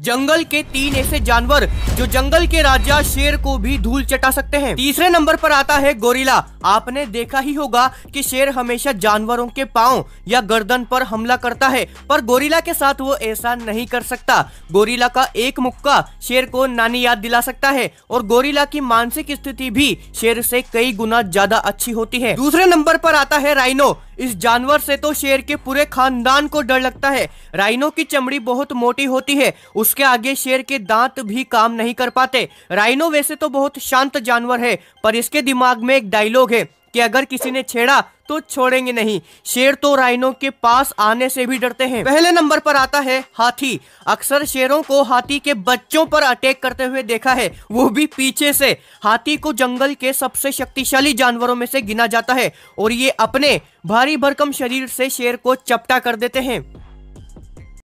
जंगल के तीन ऐसे जानवर जो जंगल के राजा शेर को भी धूल चटा सकते हैं तीसरे नंबर पर आता है गोरिला आपने देखा ही होगा कि शेर हमेशा जानवरों के पाँव या गर्दन पर हमला करता है पर गोरिला के साथ वो ऐसा नहीं कर सकता गोरिला का एक मुक्का शेर को नानी याद दिला सकता है और गोरिला की मानसिक स्थिति भी शेर से कई गुना ज्यादा अच्छी होती है दूसरे नंबर पर आता है राइनो इस जानवर से तो शेर के पूरे खानदान को डर लगता है राइनो की चमड़ी बहुत मोटी होती है उसके आगे शेर के दांत भी काम नहीं कर पाते राइनो वैसे तो बहुत शांत जानवर है पर इसके दिमाग में एक डायलॉग है कि अगर किसी ने छेड़ा तो छोड़ेंगे नहीं शेर तो राइनो के पास आने से भी डरते हैं पहले नंबर पर आता है हाथी अक्सर शेरों को हाथी के बच्चों पर अटैक करते हुए देखा है वो भी पीछे से हाथी को जंगल के सबसे शक्तिशाली जानवरों में से गिना जाता है और ये अपने भारी भरकम शरीर से शेर को चपटा कर देते हैं